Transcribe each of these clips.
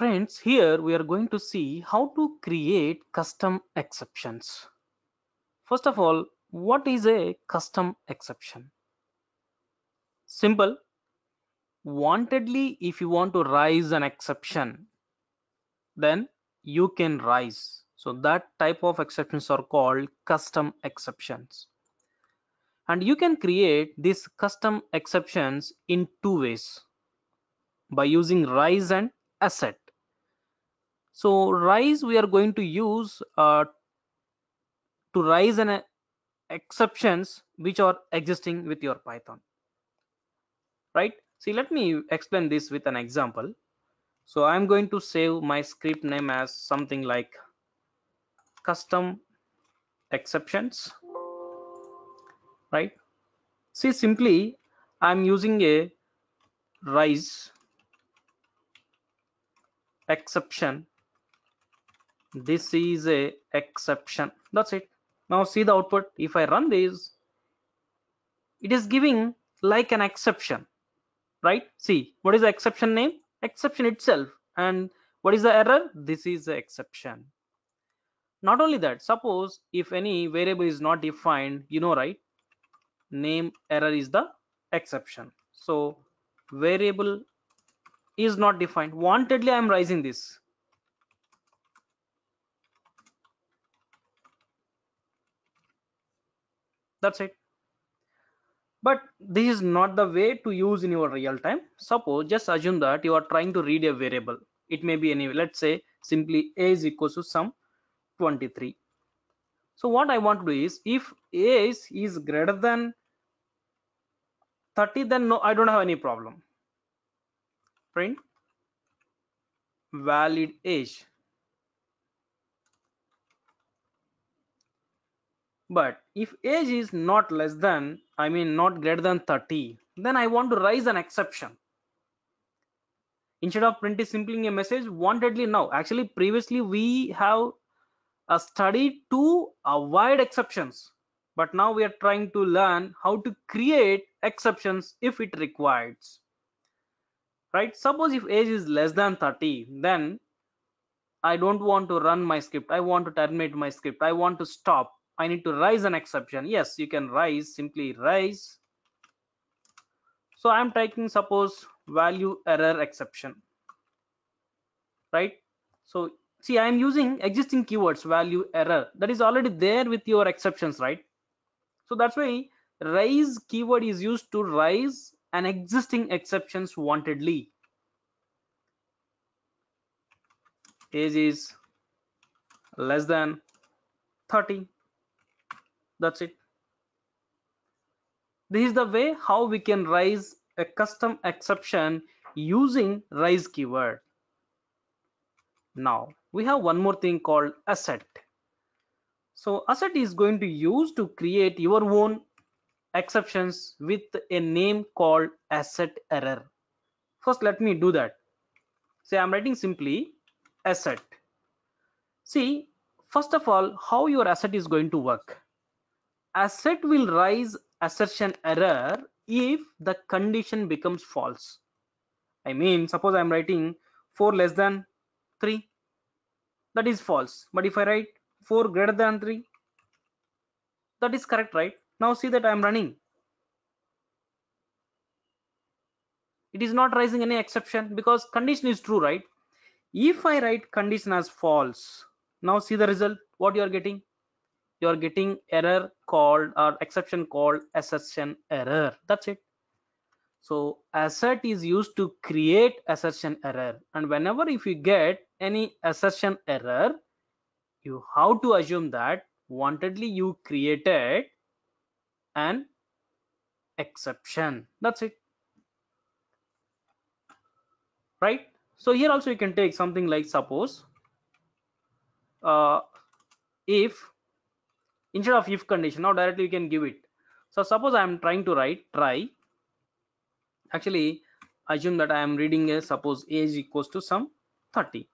Friends, here we are going to see how to create custom exceptions. First of all, what is a custom exception? Simple. Wantedly, if you want to raise an exception, then you can raise. So that type of exceptions are called custom exceptions. And you can create these custom exceptions in two ways by using rise and asset so rise we are going to use uh, to rise an uh, exceptions which are existing with your python right see let me explain this with an example so i'm going to save my script name as something like custom exceptions right see simply i'm using a rise exception this is a exception that's it now see the output if i run this it is giving like an exception right see what is the exception name exception itself and what is the error this is the exception not only that suppose if any variable is not defined you know right name error is the exception so variable is not defined wantedly i am raising this that's it but this is not the way to use in your real time suppose just assume that you are trying to read a variable it may be any let's say simply a is equals to sum 23 so what i want to do is if a is, is greater than 30 then no i don't have any problem print valid age but if age is not less than i mean not greater than 30 then i want to raise an exception instead of printing simply a message wantedly now actually previously we have a uh, study to avoid exceptions but now we are trying to learn how to create exceptions if it requires right suppose if age is less than 30 then i don't want to run my script i want to terminate my script i want to stop I need to raise an exception. Yes, you can raise simply raise. So I'm taking suppose value error exception, right? So see, I'm using existing keywords value error that is already there with your exceptions, right? So that's why raise keyword is used to raise an existing exceptions wantedly. Age is less than 30 that's it this is the way how we can raise a custom exception using raise keyword now we have one more thing called asset so asset is going to use to create your own exceptions with a name called asset error first let me do that say i'm writing simply asset see first of all how your asset is going to work asset will rise assertion error if the condition becomes false i mean suppose i'm writing 4 less than 3 that is false but if i write 4 greater than 3 that is correct right now see that i am running it is not raising any exception because condition is true right if i write condition as false now see the result what you are getting you are getting error called or exception called assertion error that's it so assert is used to create assertion error and whenever if you get any assertion error you have to assume that wantedly you created an exception that's it right so here also you can take something like suppose uh, if instead of if condition now directly we can give it so suppose i am trying to write try actually assume that i am reading a suppose age equals to some 30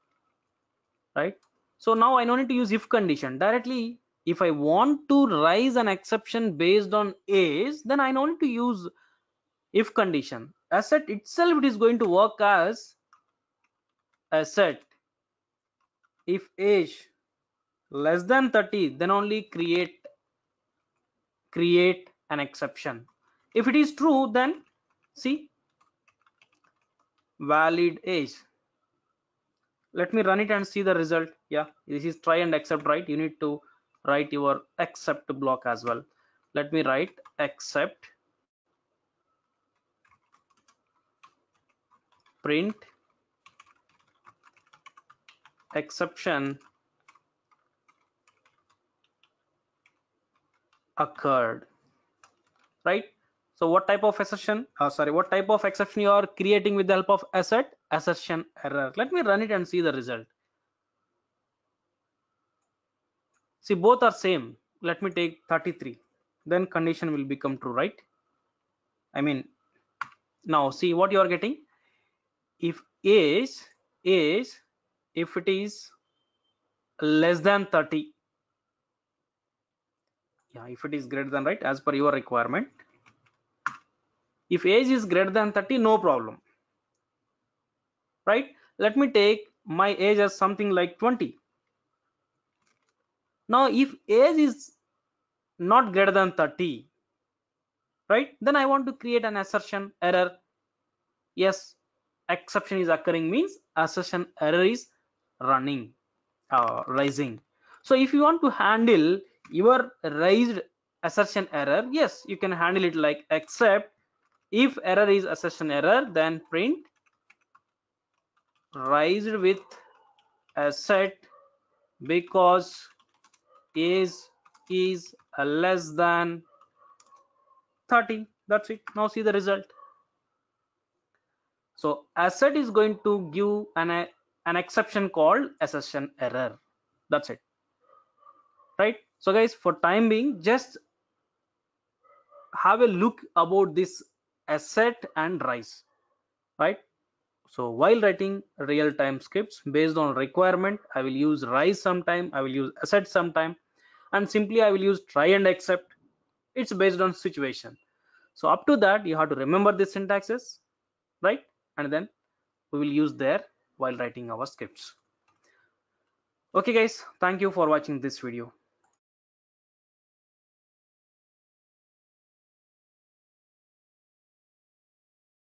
right so now i don't need to use if condition directly if i want to raise an exception based on age then i don't need to use if condition asset itself it is going to work as asset if age less than 30 then only create create an exception if it is true then see valid age let me run it and see the result yeah this is try and accept right you need to write your accept block as well let me write accept print exception occurred right so what type of assertion uh, sorry what type of exception you are creating with the help of assert assertion error let me run it and see the result see both are same let me take 33 then condition will become true right i mean now see what you are getting if is is if it is less than 30 yeah if it is greater than right as per your requirement if age is greater than 30 no problem right let me take my age as something like 20 now if age is not greater than 30 right then i want to create an assertion error yes exception is occurring means assertion error is running uh, rising so if you want to handle your raised assertion error yes you can handle it like except if error is assertion error then print raised with asset because is is less than 30 that's it now see the result so asset is going to give an a, an exception called assertion error that's it right so guys for time being just have a look about this asset and rise right so while writing real-time scripts based on requirement i will use rise sometime i will use asset sometime and simply i will use try and accept it's based on situation so up to that you have to remember the syntaxes right and then we will use there while writing our scripts okay guys thank you for watching this video